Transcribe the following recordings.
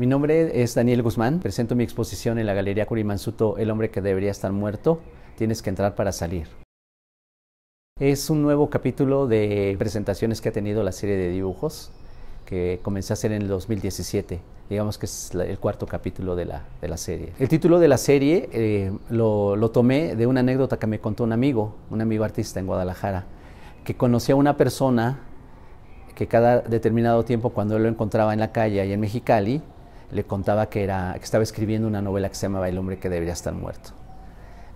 Mi nombre es Daniel Guzmán, presento mi exposición en la Galería Curimansuto, El hombre que debería estar muerto, tienes que entrar para salir. Es un nuevo capítulo de presentaciones que ha tenido la serie de dibujos que comencé a hacer en el 2017. Digamos que es el cuarto capítulo de la, de la serie. El título de la serie eh, lo, lo tomé de una anécdota que me contó un amigo, un amigo artista en Guadalajara, que conocía a una persona que cada determinado tiempo cuando él lo encontraba en la calle y en Mexicali, le contaba que, era, que estaba escribiendo una novela que se llamaba El hombre que debería estar muerto.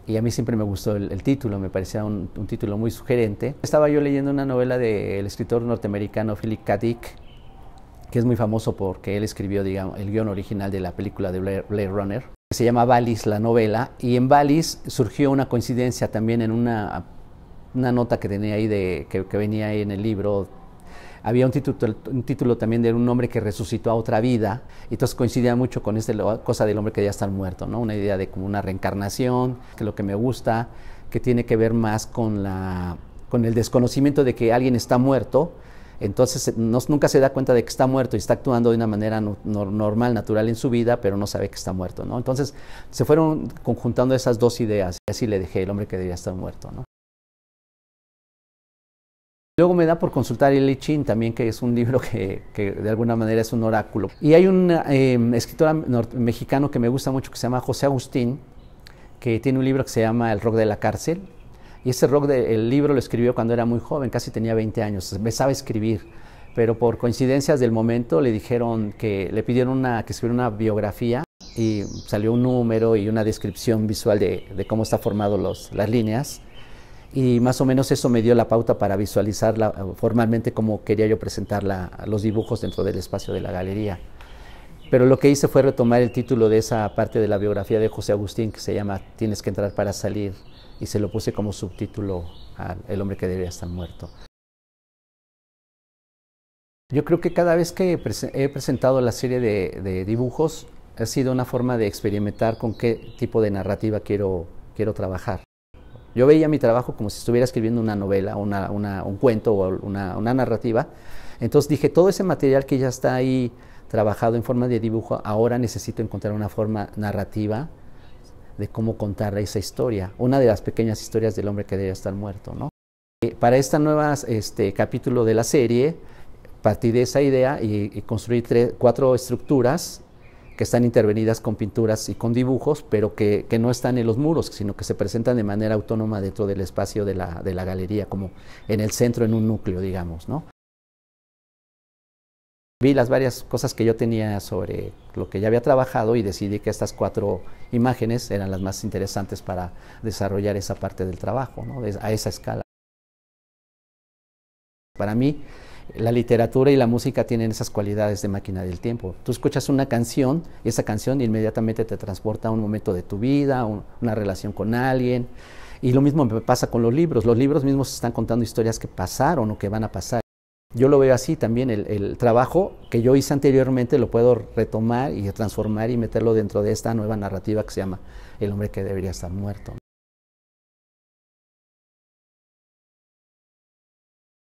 Y a mí siempre me gustó el, título, me parecía un, título muy sugerente. Estaba yo leyendo una novela del escritor norteamericano Philip K. Dick, que es muy famoso porque él escribió digamos, el guión original de la película de Blade Runner. se llama Valis la novela, y en Valis surgió una coincidencia también en una, nota que tenía ahí, de, que, que venía ahí en el libro había un título, título también de un hombre que resucitó a otra vida, y entonces coincidía mucho con esta cosa del hombre que ya está muerto, ¿no? Una idea de como una reencarnación, que lo que me gusta, que tiene que ver más con, la, con el desconocimiento de que alguien está muerto, entonces nunca se da cuenta de que está muerto y está actuando de una manera normal, natural en su vida, pero no sabe que está muerto. ¿no? Entonces se fueron conjuntando esas dos ideas y así le dejé el hombre que debía estar muerto. ¿no? Luego me da por consultar el I Ching también, que es un libro que, de alguna manera es un oráculo. Y hay un em, escritor mexicano que me gusta mucho que se llama José Agustín, que tiene un libro que se llama El rock de la cárcel. Y ese rock del libro lo escribió cuando era muy joven, casi tenía 20 años, me sabe escribir. Pero por coincidencias del momento le dijeron que le pidieron que escribiera una biografía y salió un número y una descripción visual de, cómo están formadas las líneas y más o menos eso me dio la pauta para visualizarla eh, formalmente como quería yo presentar los dibujos dentro del espacio de la galería. Pero lo que hice fue retomar el título de esa parte de la biografía de José Agustín que se llama Tienes que entrar para salir y se lo puse como subtítulo a El hombre que debería estar muerto. Yo creo que cada vez que he presentado la serie de, dibujos ha sido una forma de experimentar con qué tipo de narrativa quiero trabajar. Yo veía mi trabajo como si estuviera escribiendo una novela, un cuento o una, narrativa. Entonces dije, todo ese material que ya está ahí trabajado en forma de dibujo, ahora necesito encontrar una forma narrativa de cómo contar esa historia, una de las pequeñas historias del hombre que debe estar muerto. ¿no? Eh, para este nuevo este, capítulo de la serie, partí de esa idea y, y construí cuatro estructuras que están intervenidas con pinturas y con dibujos, pero que, no están en los muros, sino que se presentan de manera autónoma dentro del espacio de la, galería, como en el centro, en un núcleo, digamos. ¿no? Vi las varias cosas que yo tenía sobre lo que ya había trabajado y decidí que estas cuatro imágenes eran las más interesantes para desarrollar esa parte del trabajo, a esa escala. Para mí, la literatura y la música tienen esas cualidades de máquina del tiempo. Tú escuchas una canción y esa canción inmediatamente te transporta a un momento de tu vida, una relación con alguien. Y lo mismo me pasa con los libros. Los libros mismos están contando historias que pasaron o que van a pasar. Yo lo veo así también, el trabajo que yo hice anteriormente lo puedo retomar y transformar y meterlo dentro de esta nueva narrativa que se llama El hombre que debería estar muerto.